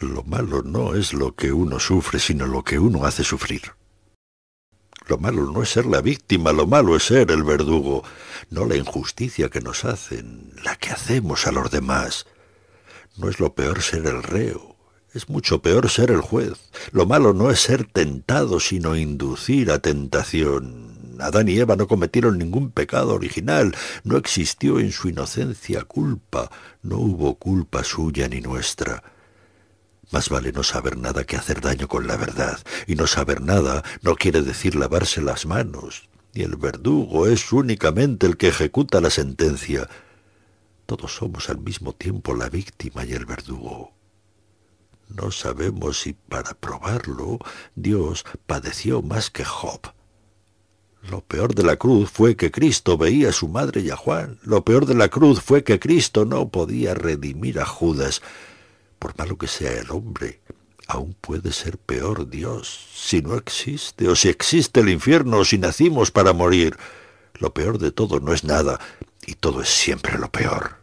Lo malo no es lo que uno sufre, sino lo que uno hace sufrir. Lo malo no es ser la víctima, lo malo es ser el verdugo, no la injusticia que nos hacen, la que hacemos a los demás. No es lo peor ser el reo, es mucho peor ser el juez. Lo malo no es ser tentado, sino inducir a tentación. Adán y Eva no cometieron ningún pecado original, no existió en su inocencia culpa, no hubo culpa suya ni nuestra. Más vale no saber nada que hacer daño con la verdad, y no saber nada no quiere decir lavarse las manos, y el verdugo es únicamente el que ejecuta la sentencia. Todos somos al mismo tiempo la víctima y el verdugo. No sabemos si para probarlo Dios padeció más que Job. Lo peor de la cruz fue que Cristo veía a su madre y a Juan. Lo peor de la cruz fue que Cristo no podía redimir a Judas. Por malo que sea el hombre, aún puede ser peor Dios, si no existe, o si existe el infierno, o si nacimos para morir. Lo peor de todo no es nada, y todo es siempre lo peor.